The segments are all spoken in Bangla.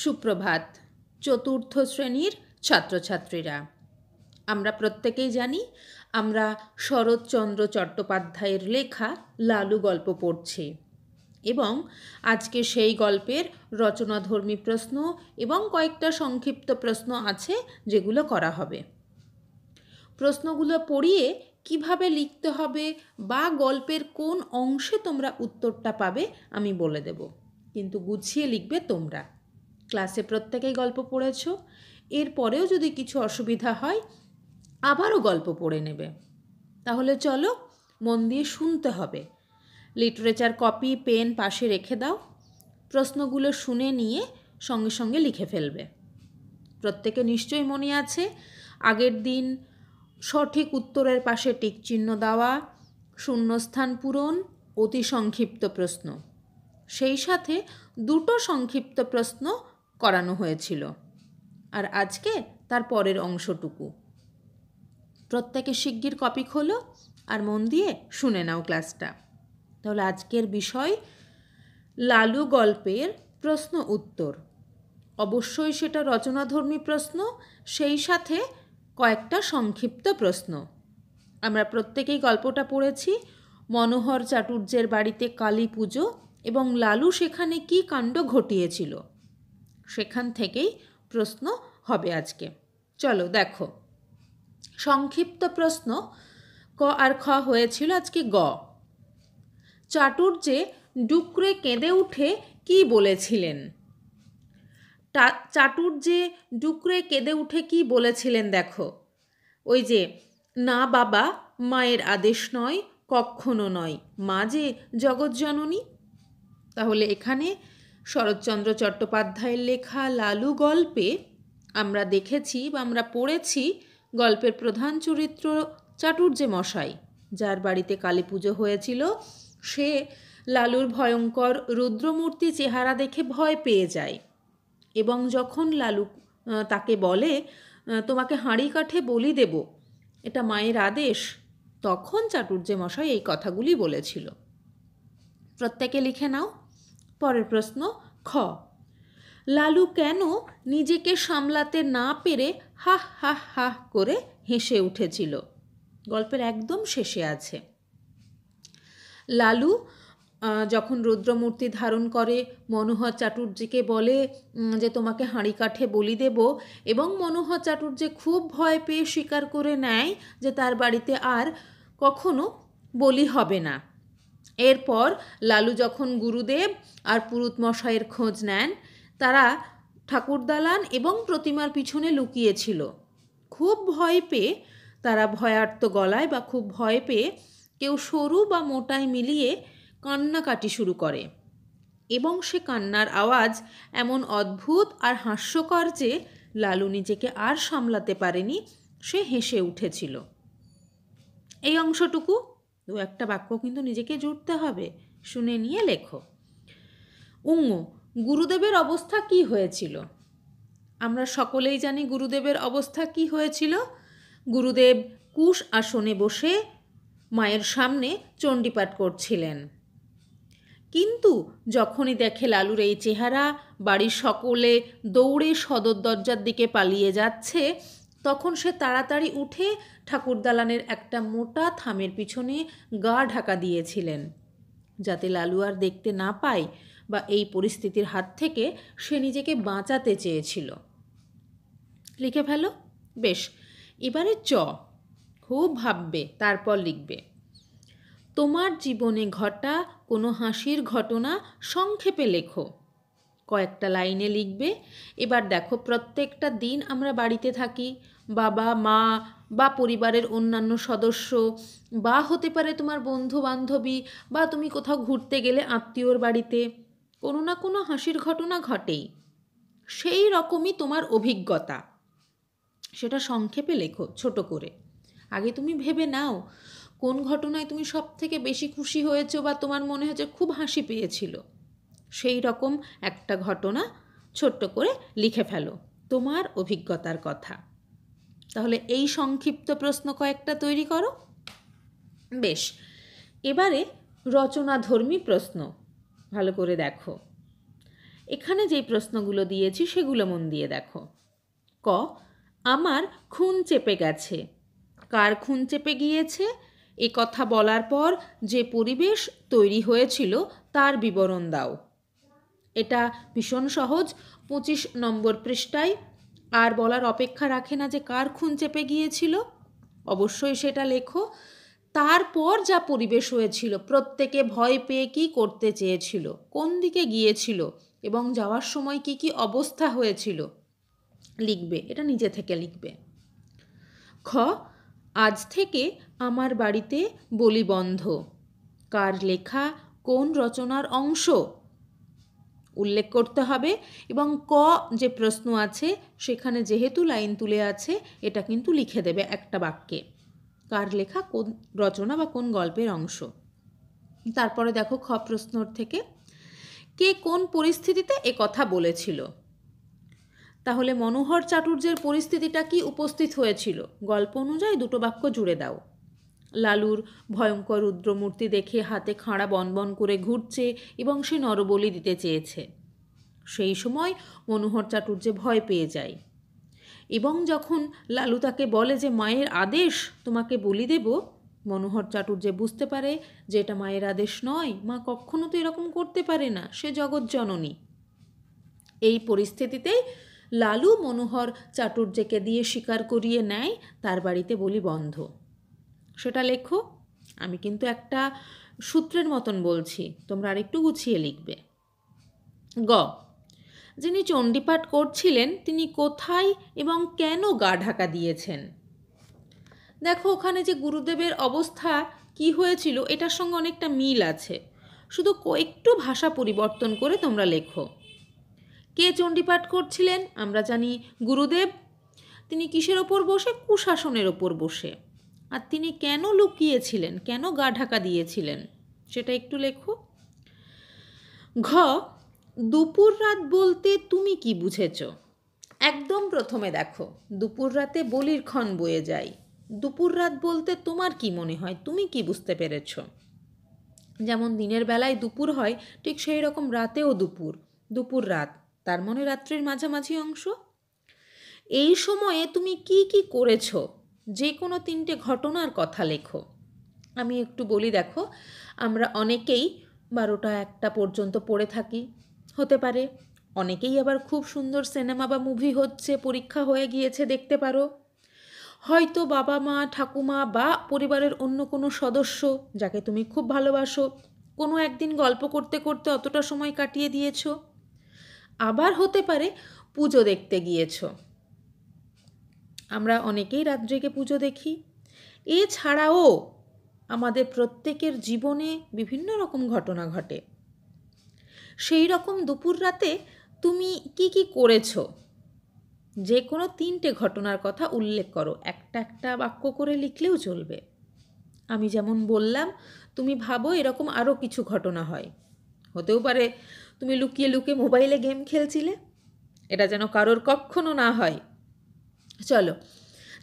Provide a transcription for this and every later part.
সুপ্রভাত চতুর্থ শ্রেণীর ছাত্রছাত্রীরা আমরা প্রত্যেকেই জানি আমরা শরৎচন্দ্র চট্টোপাধ্যায়ের লেখা লালু গল্প পড়ছি এবং আজকে সেই গল্পের রচনাধর্মী প্রশ্ন এবং কয়েকটা সংক্ষিপ্ত প্রশ্ন আছে যেগুলো করা হবে প্রশ্নগুলো পড়িয়ে কিভাবে লিখতে হবে বা গল্পের কোন অংশে তোমরা উত্তরটা পাবে আমি বলে দেব কিন্তু গুছিয়ে লিখবে তোমরা ক্লাসে প্রত্যেকেই গল্প পড়েছ এরপরেও যদি কিছু অসুবিধা হয় আবারও গল্প পড়ে নেবে তাহলে চলো মন দিয়ে শুনতে হবে লিটারেচার কপি পেন পাশে রেখে দাও প্রশ্নগুলো শুনে নিয়ে সঙ্গে সঙ্গে লিখে ফেলবে প্রত্যেকে নিশ্চয়ই মনে আছে আগের দিন সঠিক উত্তরের পাশে টিকচিহ্ন দেওয়া শূন্যস্থান পূরণ অতি সংক্ষিপ্ত প্রশ্ন সেই সাথে দুটো সংক্ষিপ্ত প্রশ্ন করানো হয়েছিল আর আজকে তার পরের অংশটুকু প্রত্যেকে শিগগির কপি খোলো আর মন দিয়ে শুনে নাও ক্লাসটা তাহলে আজকের বিষয় লালু গল্পের প্রশ্ন উত্তর অবশ্যই সেটা রচনাধর্মী প্রশ্ন সেই সাথে কয়েকটা সংক্ষিপ্ত প্রশ্ন আমরা প্রত্যেকেই গল্পটা পড়েছি মনোহর চাটুর্যের বাড়িতে কালী পুজো এবং লালু সেখানে কি কাণ্ড ঘটিয়েছিল সেখান থেকেই প্রশ্ন হবে আজকে চলো দেখো সংক্ষিপ্ত প্রশ্ন ক আর খ হয়েছিল আজকে গ চাটুর্যে ডুকরে কেঁদে উঠে কি বলেছিলেন চাটুর্যে ডুকরে কেঁদে উঠে কি বলেছিলেন দেখো ওই যে না বাবা মায়ের আদেশ নয় কক্ষণও নয় মা যে জগৎজননী তাহলে এখানে শরৎচন্দ্র চট্টোপাধ্যায়ের লেখা লালু গল্পে আমরা দেখেছি বা আমরা পড়েছি গল্পের প্রধান চরিত্র চাটুর্য মশাই যার বাড়িতে কালী পুজো হয়েছিল সে লালুর ভয়ঙ্কর রুদ্রমূর্তি চেহারা দেখে ভয় পেয়ে যায় এবং যখন লালু তাকে বলে তোমাকে হাঁড়ি কাঠে বলি দেব এটা মায়ের আদেশ তখন চাটুর্য মশাই এই কথাগুলি বলেছিল প্রত্যেকে লিখে নাও পরের প্রশ্ন খ লালু কেন নিজেকে সামলাতে না পেরে হা হা হা করে হেসে উঠেছিল গল্পের একদম শেষে আছে লালু যখন রুদ্রমূর্তি ধারণ করে মনোহর চাটুর্যকে বলে যে তোমাকে হাঁড়ি কাঠে বলি দেব এবং মনোহর চাটুর্য খুব ভয় পেয়ে স্বীকার করে নেয় যে তার বাড়িতে আর কখনো বলি হবে না এরপর লালু যখন গুরুদেব আর পুরুত মশাইয়ের খোঁজ নেন তারা ঠাকুরদালান এবং প্রতিমার পিছনে লুকিয়েছিল খুব ভয় পেয়ে তারা ভয়ার্ত গলায় বা খুব ভয় পেয়ে কেউ সরু বা মোটায় মিলিয়ে কান্নাকাটি শুরু করে এবং সে কান্নার আওয়াজ এমন অদ্ভুত আর হাস্যকর যে লালু নিজেকে আর সামলাতে পারেনি সে হেসে উঠেছিল এই অংশটুকু দু একটা বাক্য কিন্তু নিজেকে জুড়তে হবে শুনে নিয়ে লেখো উঙ্গ গুরুদেবের অবস্থা কি হয়েছিল আমরা সকলেই জানি গুরুদেবের অবস্থা কি হয়েছিল গুরুদেব কুশ আসনে বসে মায়ের সামনে চণ্ডীপাঠ করছিলেন কিন্তু যখনই দেখে লালুর এই চেহারা বাড়ির সকলে দৌড়ে সদর দরজার দিকে পালিয়ে যাচ্ছে তখন সে তাড়াতাড়ি উঠে ঠাকুর দালানের একটা মোটা থামের পিছনে গা ঢাকা দিয়েছিলেন যাতে লালু আর দেখতে না পায় বা এই পরিস্থিতির হাত থেকে সে নিজেকে বাঁচাতে চেয়েছিল লিখে ফেলো বেশ এবারে চ খুব ভাববে তারপর লিখবে তোমার জীবনে ঘটা কোনো হাসির ঘটনা সংক্ষেপে লেখো কয়েকটা লাইনে লিখবে এবার দেখো প্রত্যেকটা দিন আমরা বাড়িতে থাকি বাবা মা বা পরিবারের অন্যান্য সদস্য বা হতে পারে তোমার বন্ধু বান্ধবী বা তুমি কোথাও ঘুরতে গেলে আত্মীয়র বাড়িতে কোনো না কোনো হাসির ঘটনা ঘটেই সেই রকমই তোমার অভিজ্ঞতা সেটা সংক্ষেপে লেখো ছোট করে আগে তুমি ভেবে নাও কোন ঘটনায় তুমি সব থেকে বেশি খুশি হয়েছো বা তোমার মনে হয়েছে খুব হাসি পেয়েছিল সেই রকম একটা ঘটনা ছোট্ট করে লিখে ফেলো তোমার অভিজ্ঞতার কথা তাহলে এই সংক্ষিপ্ত প্রশ্ন কয়েকটা তৈরি করো বেশ এবারে রচনাধর্মী প্রশ্ন ভালো করে দেখো এখানে যে প্রশ্নগুলো দিয়েছি সেগুলো মন দিয়ে দেখো ক আমার খুন চেপে গেছে কার খুন চেপে গিয়েছে এ কথা বলার পর যে পরিবেশ তৈরি হয়েছিল তার বিবরণ দাও এটা ভীষণ সহজ পঁচিশ নম্বর পৃষ্ঠায় আর বলার অপেক্ষা রাখে না যে কার খুন চেপে গিয়েছিল অবশ্যই সেটা লেখো তারপর যা পরিবেশ হয়েছিল প্রত্যেকে ভয় পেয়ে কী করতে চেয়েছিল কোন দিকে গিয়েছিল এবং যাওয়ার সময় কি কি অবস্থা হয়েছিল লিখবে এটা নিজে থেকে লিখবে খ আজ থেকে আমার বাড়িতে বলিবন্ধ কার লেখা কোন রচনার অংশ উল্লেখ করতে হবে এবং ক যে প্রশ্ন আছে সেখানে যেহেতু লাইন তুলে আছে এটা কিন্তু লিখে দেবে একটা বাক্যে কার লেখা কোন রচনা বা কোন গল্পের অংশ তারপরে দেখো খ প্রশ্নর থেকে কে কোন পরিস্থিতিতে এ কথা বলেছিল তাহলে মনোহর চাটুর্যের পরিস্থিতিটা কি উপস্থিত হয়েছিল গল্প অনুযায়ী দুটো বাক্য জুড়ে দাও লালুর ভয়ঙ্কর রুদ্রমূর্তি দেখে হাতে খাঁড়া বনবন করে ঘুরছে এবং সে নরবলি দিতে চেয়েছে সেই সময় মনোহর চাটুর্যে ভয় পেয়ে যায় এবং যখন লালু তাকে বলে যে মায়ের আদেশ তোমাকে বলি দেব মনোহর চাটুর্যে বুঝতে পারে যে এটা মায়ের আদেশ নয় মা কখনো তো এরকম করতে পারে না সে জগৎ জননী এই পরিস্থিতিতে লালু মনোহর চাটুর্যকে দিয়ে স্বীকার করিয়ে নেয় তার বাড়িতে বলি বন্ধ সেটা লেখো আমি কিন্তু একটা সূত্রের মতন বলছি তোমরা আরেকটু গুছিয়ে লিখবে গ যিনি চণ্ডীপাঠ করছিলেন তিনি কোথায় এবং কেন গা ঢাকা দিয়েছেন দেখো ওখানে যে গুরুদেবের অবস্থা কি হয়েছিল এটার সঙ্গে অনেকটা মিল আছে শুধু কয়েকটু ভাষা পরিবর্তন করে তোমরা লেখো কে চণ্ডীপাঠ করছিলেন আমরা জানি গুরুদেব তিনি কিসের ওপর বসে কুশাসনের ওপর বসে আর তিনি কেন লুকিয়েছিলেন কেন গা ঢাকা দিয়েছিলেন সেটা একটু লেখো ঘ দুপুর রাত বলতে তুমি কি বুঝেছ একদম প্রথমে দেখো দুপুর রাতে বলির ক্ষণ বয়ে যায় দুপুর রাত বলতে তোমার কি মনে হয় তুমি কি বুঝতে পেরেছ যেমন দিনের বেলায় দুপুর হয় ঠিক সেই রকম রাতেও দুপুর দুপুর রাত তার মনে রাত্রির মাঝামাঝি অংশ এই সময়ে তুমি কি কি করেছো যে কোনো তিনটে ঘটনার কথা লেখো আমি একটু বলি দেখো আমরা অনেকেই বারোটা একটা পর্যন্ত পড়ে থাকি হতে পারে অনেকেই আবার খুব সুন্দর সিনেমা বা মুভি হচ্ছে পরীক্ষা হয়ে গিয়েছে দেখতে পারো হয়তো বাবা মা ঠাকুমা বা পরিবারের অন্য কোনো সদস্য যাকে তুমি খুব ভালোবাসো কোনো একদিন গল্প করতে করতে অতটা সময় কাটিয়ে দিয়েছো আবার হতে পারে পুজো দেখতে গিয়েছো আমরা অনেকেই রাত জেগে পুজো দেখি এছাড়াও আমাদের প্রত্যেকের জীবনে বিভিন্ন রকম ঘটনা ঘটে সেই রকম দুপুর রাতে তুমি কি কি করেছো যে কোনো তিনটে ঘটনার কথা উল্লেখ করো একটা একটা বাক্য করে লিখলেও চলবে আমি যেমন বললাম তুমি ভাবো এরকম আরও কিছু ঘটনা হয় হতেও পারে তুমি লুকিয়ে লুকিয়ে মোবাইলে গেম খেলছিলে এটা যেন কারোর কক্ষণও না হয় চলো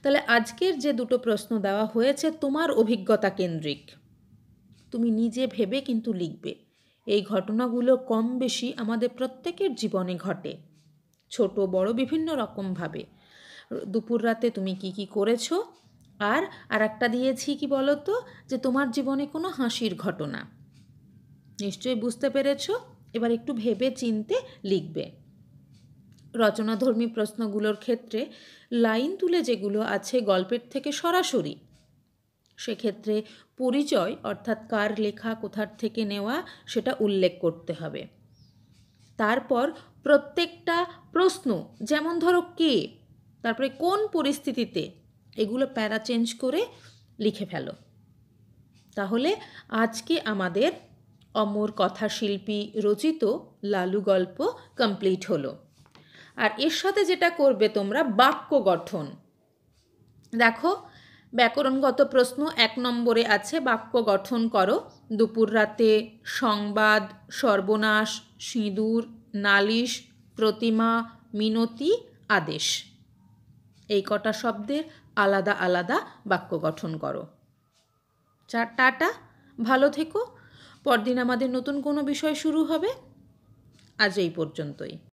তাহলে আজকের যে দুটো প্রশ্ন দেওয়া হয়েছে তোমার অভিজ্ঞতা কেন্দ্রিক তুমি নিজে ভেবে কিন্তু লিখবে এই ঘটনাগুলো কম বেশি আমাদের প্রত্যেকের জীবনে ঘটে ছোট বড় বিভিন্ন রকমভাবে দুপুর রাতে তুমি কি কি করেছো আর আর একটা দিয়েছি কি বলো তো যে তোমার জীবনে কোনো হাসির ঘটনা নিশ্চয়ই বুঝতে পেরেছ এবার একটু ভেবে চিনতে লিখবে রচনাধর্মী প্রশ্নগুলোর ক্ষেত্রে লাইন তুলে যেগুলো আছে গল্পের থেকে সরাসরি সেক্ষেত্রে পরিচয় অর্থাৎ কার লেখা কোথার থেকে নেওয়া সেটা উল্লেখ করতে হবে তারপর প্রত্যেকটা প্রশ্ন যেমন ধরো কে তারপরে কোন পরিস্থিতিতে এগুলো প্যারা চেঞ্জ করে লিখে ফেলো তাহলে আজকে আমাদের অমর কথাশিল্পী রচিত লালু গল্প কমপ্লিট হলো আর এর সাথে যেটা করবে তোমরা বাক্য গঠন দেখো ব্যাকরণগত প্রশ্ন এক নম্বরে আছে বাক্য গঠন করো দুপুর রাতে সংবাদ সর্বনাশ সিঁদুর নালিশ প্রতিমা মিনতি আদেশ এই কটা শব্দের আলাদা আলাদা বাক্য গঠন করো চার টাটা ভালো থেকো পরদিন আমাদের নতুন কোনো বিষয় শুরু হবে আজ এই পর্যন্তই